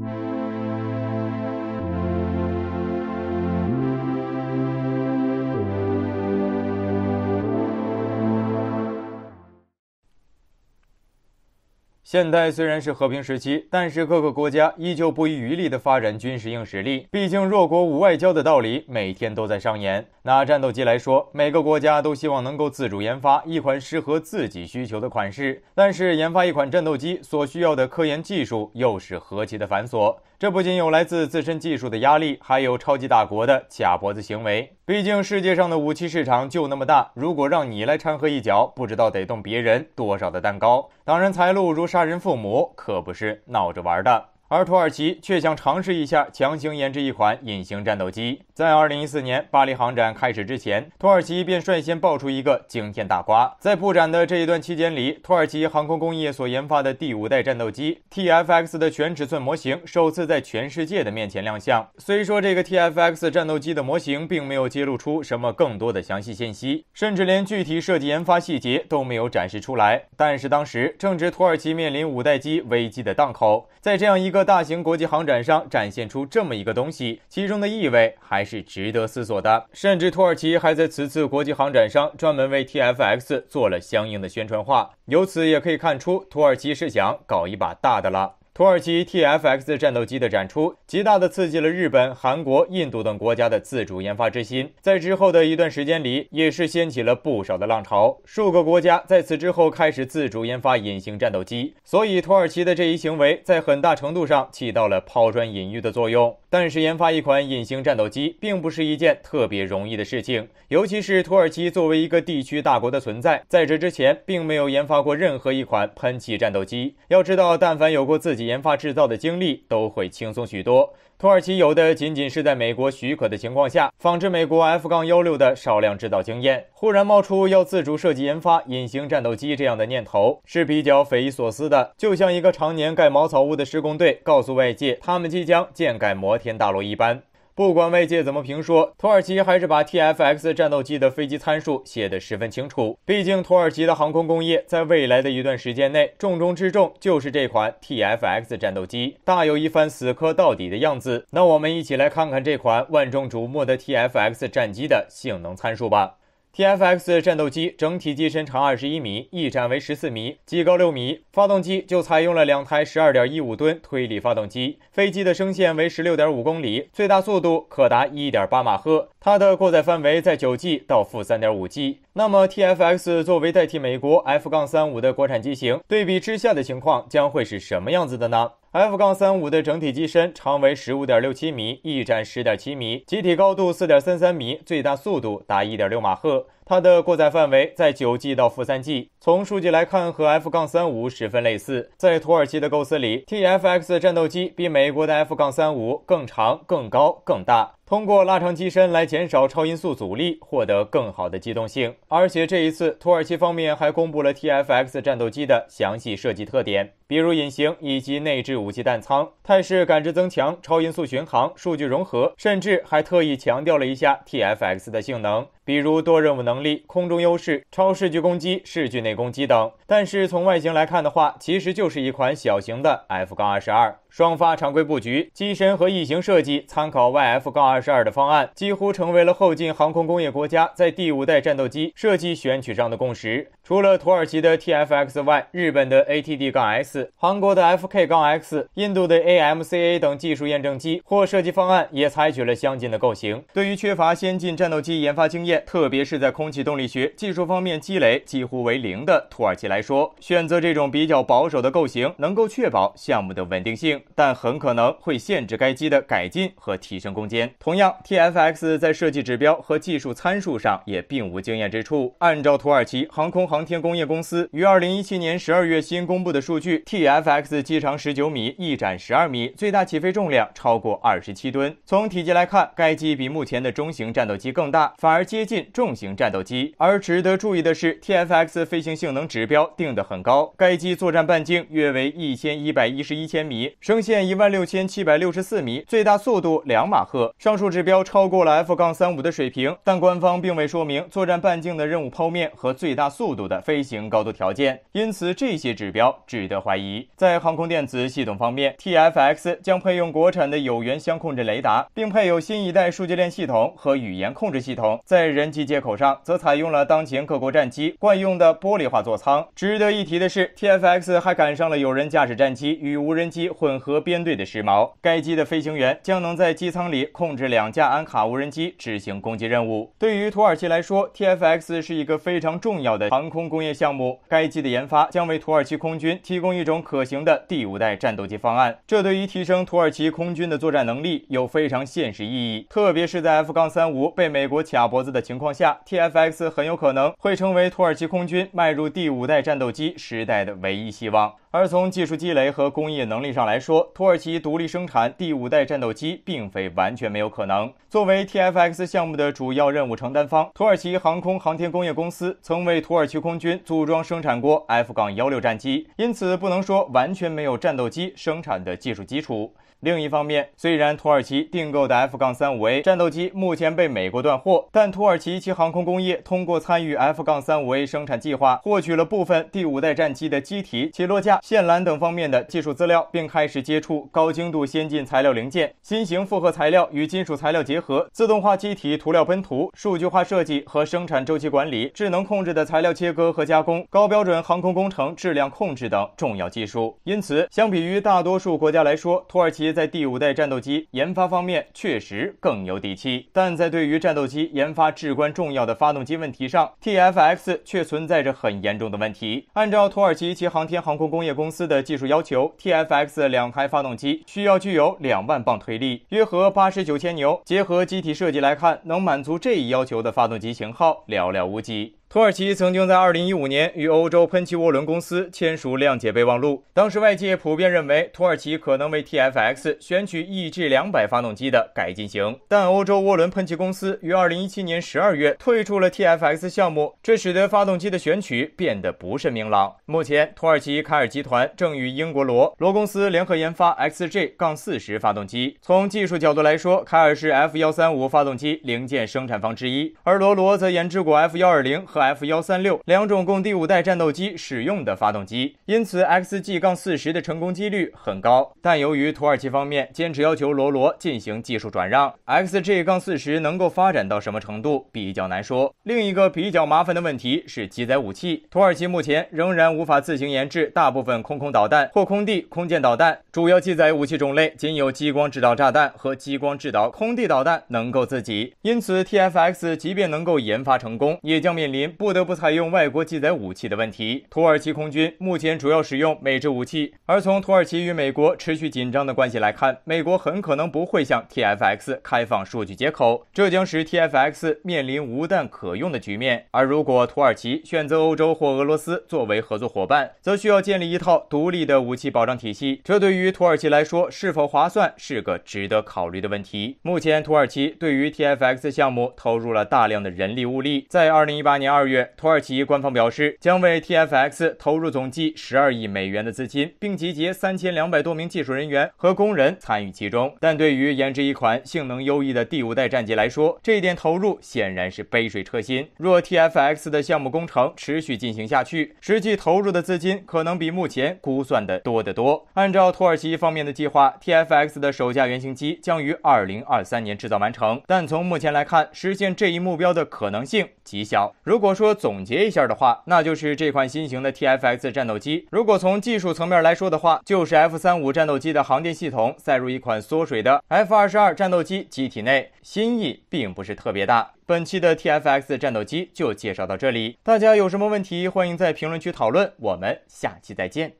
Thank you. 现代虽然是和平时期，但是各个国家依旧不遗余力地发展军事硬实力。毕竟弱国无外交的道理每天都在上演。拿战斗机来说，每个国家都希望能够自主研发一款适合自己需求的款式。但是研发一款战斗机所需要的科研技术又是何其的繁琐。这不仅有来自自身技术的压力，还有超级大国的卡脖子行为。毕竟世界上的武器市场就那么大，如果让你来掺和一脚，不知道得动别人多少的蛋糕。当然，财路如上。杀人父母可不是闹着玩的。而土耳其却想尝试一下强行研制一款隐形战斗机。在二零一四年巴黎航展开始之前，土耳其便率先爆出一个惊天大瓜。在布展的这一段期间里，土耳其航空工业所研发的第五代战斗机 TFX 的全尺寸模型首次在全世界的面前亮相。虽说这个 TFX 战斗机的模型并没有揭露出什么更多的详细信息，甚至连具体设计研发细节都没有展示出来，但是当时正值土耳其面临五代机危机的档口，在这样一个。大型国际航展上展现出这么一个东西，其中的意味还是值得思索的。甚至土耳其还在此次国际航展上专门为 T F X 做了相应的宣传画，由此也可以看出，土耳其是想搞一把大的了。土耳其 TFX 战斗机的展出，极大的刺激了日本、韩国、印度等国家的自主研发之心，在之后的一段时间里，也是掀起了不少的浪潮，数个国家在此之后开始自主研发隐形战斗机。所以，土耳其的这一行为在很大程度上起到了抛砖引玉的作用。但是，研发一款隐形战斗机并不是一件特别容易的事情，尤其是土耳其作为一个地区大国的存在，在这之前并没有研发过任何一款喷气战斗机。要知道，但凡有过自己研发制造的精力都会轻松许多。土耳其有的仅仅是在美国许可的情况下仿制美国 F-16 的少量制造经验，忽然冒出要自主设计研发隐形战斗机这样的念头是比较匪夷所思的。就像一个常年盖茅草屋的施工队告诉外界，他们即将建盖摩天大楼一般。不管外界怎么评说，土耳其还是把 TFX 战斗机的飞机参数写得十分清楚。毕竟，土耳其的航空工业在未来的一段时间内，重中之重就是这款 TFX 战斗机，大有一番死磕到底的样子。那我们一起来看看这款万众瞩目的 TFX 战机的性能参数吧。T F X 战斗机整体机身长二十一米，翼展为十四米，机高六米，发动机就采用了两台十二点一五吨推力发动机。飞机的升限为十六点五公里，最大速度可达一点八马赫。它的过载范围在九 G 到负三点五 G。那么 T F X 作为代替美国 F 杠三五的国产机型，对比之下的情况将会是什么样子的呢？F-35 杠的整体机身长为十五点六七米，翼展十点七米，机体高度四点三三米，最大速度达一点六马赫。它的过载范围在九 G 到负三 G。从数据来看，和 F-35 杠十分类似。在土耳其的构思里，TFX 战斗机比美国的 F-35 杠更长、更高、更大。通过拉长机身来减少超音速阻力，获得更好的机动性。而且这一次，土耳其方面还公布了 TFX 战斗机的详细设计特点，比如隐形以及内置武器弹舱、态势感知增强、超音速巡航、数据融合，甚至还特意强调了一下 TFX 的性能。比如多任务能力、空中优势、超视距攻击、视距内攻击等。但是从外形来看的话，其实就是一款小型的 F-22 杠双发常规布局机身和翼型设计，参考 YF-22 杠的方案，几乎成为了后进航空工业国家在第五代战斗机设计选取上的共识。除了土耳其的 TFXY、日本的 ATD-S 杠、韩国的 FK-X 杠、印度的 AMCA 等技术验证机或设计方案，也采取了相近的构型。对于缺乏先进战斗机研发经验，特别是在空气动力学技术方面积累几乎为零的土耳其来说，选择这种比较保守的构型能够确保项目的稳定性，但很可能会限制该机的改进和提升空间。同样，TFX 在设计指标和技术参数上也并无惊艳之处。按照土耳其航空航天工业公司于二零一七年十二月新公布的数据，TFX 机长十九米，翼展十二米，最大起飞重量超过二十七吨。从体积来看，该机比目前的中型战斗机更大，反而接。进重型战斗机，而值得注意的是，T F X 飞行性能指标定得很高，该机作战半径约为一千一百一十一千米，升限一万六千七百六十四米，最大速度两马赫。上述指标超过了 F 杠三五的水平，但官方并未说明作战半径的任务剖面和最大速度的飞行高度条件，因此这些指标值得怀疑。在航空电子系统方面，T F X 将配用国产的有源相控阵雷达，并配有新一代数据链系统和语言控制系统，在。人机接口上则采用了当前各国战机惯用的玻璃化座舱。值得一提的是，TFX 还赶上了有人驾驶战机与无人机混合编队的时髦。该机的飞行员将能在机舱里控制两架安卡无人机执行攻击任务。对于土耳其来说，TFX 是一个非常重要的航空工业项目。该机的研发将为土耳其空军提供一种可行的第五代战斗机方案，这对于提升土耳其空军的作战能力有非常现实意义。特别是在 F-35 被美国卡脖子的。的情况下，TFX 很有可能会成为土耳其空军迈入第五代战斗机时代的唯一希望。而从技术积累和工业能力上来说，土耳其独立生产第五代战斗机并非完全没有可能。作为 TFX 项目的主要任务承担方，土耳其航空航天工业公司曾为土耳其空军组装生产过 F-16 战机，因此不能说完全没有战斗机生产的技术基础。另一方面，虽然土耳其订购的 F-35A 杠战斗机目前被美国断货，但土耳其其航空工业通过参与 F-35A 杠生产计划，获取了部分第五代战机的机体、起落架、线缆等方面的技术资料，并开始接触高精度、先进材料零件、新型复合材料与金属材料结合、自动化机体涂料喷涂、数据化设计和生产周期管理、智能控制的材料切割和加工、高标准航空工程质量控制等重要技术。因此，相比于大多数国家来说，土耳其。在第五代战斗机研发方面确实更有底气，但在对于战斗机研发至关重要的发动机问题上，TFX 却存在着很严重的问题。按照土耳其其航天航空工业公司的技术要求，TFX 两台发动机需要具有两万磅推力，约合八十九千牛。结合机体设计来看，能满足这一要求的发动机型号寥寥无几。土耳其曾经在2015年与欧洲喷气涡轮公司签署谅解备忘录，当时外界普遍认为土耳其可能为 TFX 选取 EG 两百发动机的改进型。但欧洲涡轮喷气公司于2017年12月退出了 TFX 项目，这使得发动机的选取变得不甚明朗。目前，土耳其凯尔集团正与英国罗罗公司联合研发 XJ-40 发动机。从技术角度来说，凯尔是 F-135 发动机零件生产方之一，而罗罗则研制过 F-120 和。F 幺三六两种共第五代战斗机使用的发动机，因此 XG 杠四十的成功几率很高。但由于土耳其方面坚持要求罗罗进行技术转让，XG 杠四十能够发展到什么程度比较难说。另一个比较麻烦的问题是机载武器，土耳其目前仍然无法自行研制大部分空空导弹或空地空舰导弹，主要机载武器种类仅有激光制导炸弹和激光制导空地导弹能够自己。因此 TFX 即便能够研发成功，也将面临。不得不采用外国机载武器的问题。土耳其空军目前主要使用美制武器，而从土耳其与美国持续紧张的关系来看，美国很可能不会向 TFX 开放数据接口，这将使 TFX 面临无弹可用的局面。而如果土耳其选择欧洲或俄罗斯作为合作伙伴，则需要建立一套独立的武器保障体系，这对于土耳其来说是否划算是个值得考虑的问题。目前，土耳其对于 TFX 项目投入了大量的人力物力，在二零一八年二。二月，土耳其官方表示将为 TFX 投入总计十二亿美元的资金，并集结三千两百多名技术人员和工人参与其中。但对于研制一款性能优异的第五代战机来说，这点投入显然是杯水车薪。若 TFX 的项目工程持续进行下去，实际投入的资金可能比目前估算的多得多。按照土耳其方面的计划，TFX 的首架原型机将于二零二三年制造完成，但从目前来看，实现这一目标的可能性极小。如果要说总结一下的话，那就是这款新型的 TFX 战斗机。如果从技术层面来说的话，就是 F 三五战斗机的航电系统塞入一款缩水的 F 二十二战斗机机体内，新意并不是特别大。本期的 TFX 战斗机就介绍到这里，大家有什么问题，欢迎在评论区讨论。我们下期再见。